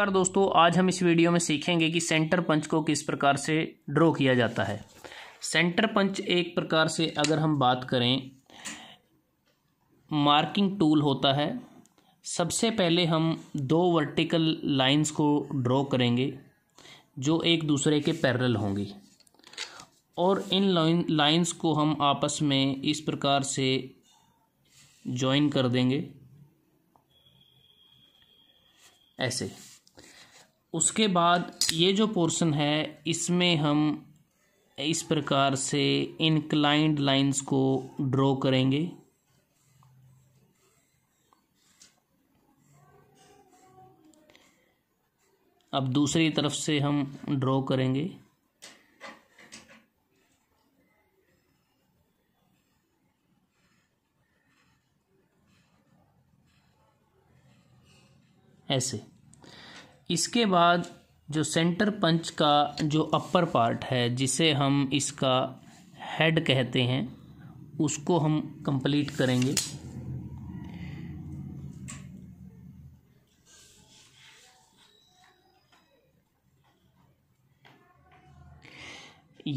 नमस्कार दोस्तों आज हम इस वीडियो में सीखेंगे कि सेंटर पंच को किस प्रकार से ड्रॉ किया जाता है सेंटर पंच एक प्रकार से अगर हम बात करें मार्किंग टूल होता है सबसे पहले हम दो वर्टिकल लाइंस को ड्रॉ करेंगे जो एक दूसरे के पैरल होंगी और इन लाइंस को हम आपस में इस प्रकार से जॉइन कर देंगे ऐसे उसके बाद ये जो पोर्शन है इसमें हम इस प्रकार से इनक्लाइंड लाइंस को ड्रॉ करेंगे अब दूसरी तरफ से हम ड्रॉ करेंगे ऐसे इसके बाद जो सेंटर पंच का जो अपर पार्ट है जिसे हम इसका हेड कहते हैं उसको हम कंप्लीट करेंगे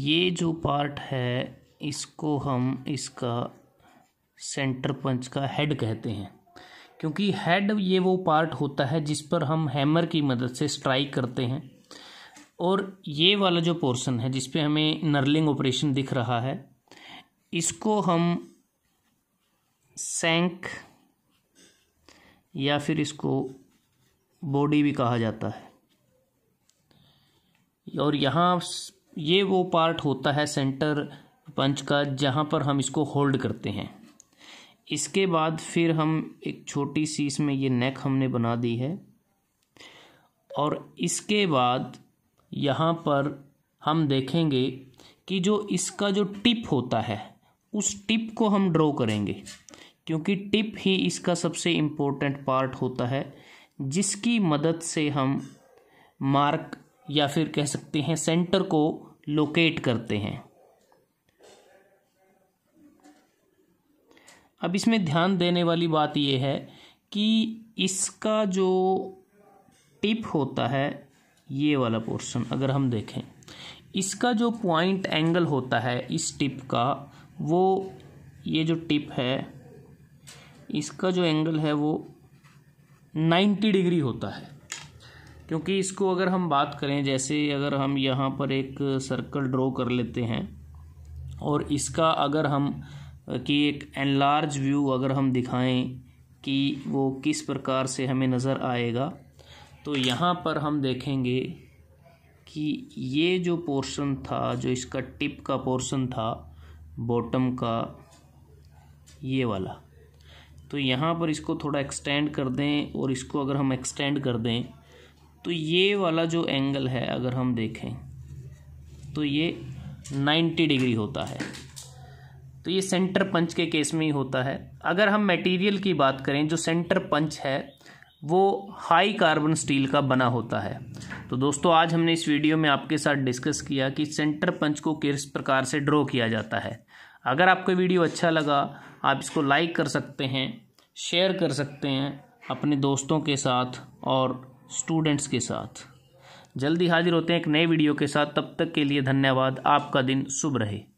ये जो पार्ट है इसको हम इसका सेंटर पंच का हेड कहते हैं क्योंकि हेड ये वो पार्ट होता है जिस पर हम हैमर की मदद से स्ट्राइक करते हैं और ये वाला जो पोर्शन है जिस पे हमें नर्लिंग ऑपरेशन दिख रहा है इसको हम सैंक या फिर इसको बॉडी भी कहा जाता है और यहाँ ये वो पार्ट होता है सेंटर पंच का जहाँ पर हम इसको होल्ड करते हैं इसके बाद फिर हम एक छोटी सी इसमें ये नेक हमने बना दी है और इसके बाद यहाँ पर हम देखेंगे कि जो इसका जो टिप होता है उस टिप को हम ड्रॉ करेंगे क्योंकि टिप ही इसका सबसे इम्पोर्टेंट पार्ट होता है जिसकी मदद से हम मार्क या फिर कह सकते हैं सेंटर को लोकेट करते हैं अब इसमें ध्यान देने वाली बात यह है कि इसका जो टिप होता है ये वाला पोर्शन अगर हम देखें इसका जो पॉइंट एंगल होता है इस टिप का वो ये जो टिप है इसका जो एंगल है वो नाइन्टी डिग्री होता है क्योंकि इसको अगर हम बात करें जैसे अगर हम यहाँ पर एक सर्कल ड्रॉ कर लेते हैं और इसका अगर हम कि एक एनलार्ज व्यू अगर हम दिखाएं कि वो किस प्रकार से हमें नज़र आएगा तो यहाँ पर हम देखेंगे कि ये जो पोर्शन था जो इसका टिप का पोर्शन था बॉटम का ये वाला तो यहाँ पर इसको थोड़ा एक्सटेंड कर दें और इसको अगर हम एक्सटेंड कर दें तो ये वाला जो एंगल है अगर हम देखें तो ये 90 डिग्री होता है तो ये सेंटर पंच के केस में ही होता है अगर हम मटेरियल की बात करें जो सेंटर पंच है वो हाई कार्बन स्टील का बना होता है तो दोस्तों आज हमने इस वीडियो में आपके साथ डिस्कस किया कि सेंटर पंच को किस प्रकार से ड्रॉ किया जाता है अगर आपको वीडियो अच्छा लगा आप इसको लाइक कर सकते हैं शेयर कर सकते हैं अपने दोस्तों के साथ और स्टूडेंट्स के साथ जल्दी हाजिर होते हैं एक नए वीडियो के साथ तब तक के लिए धन्यवाद आपका दिन शुभ रहे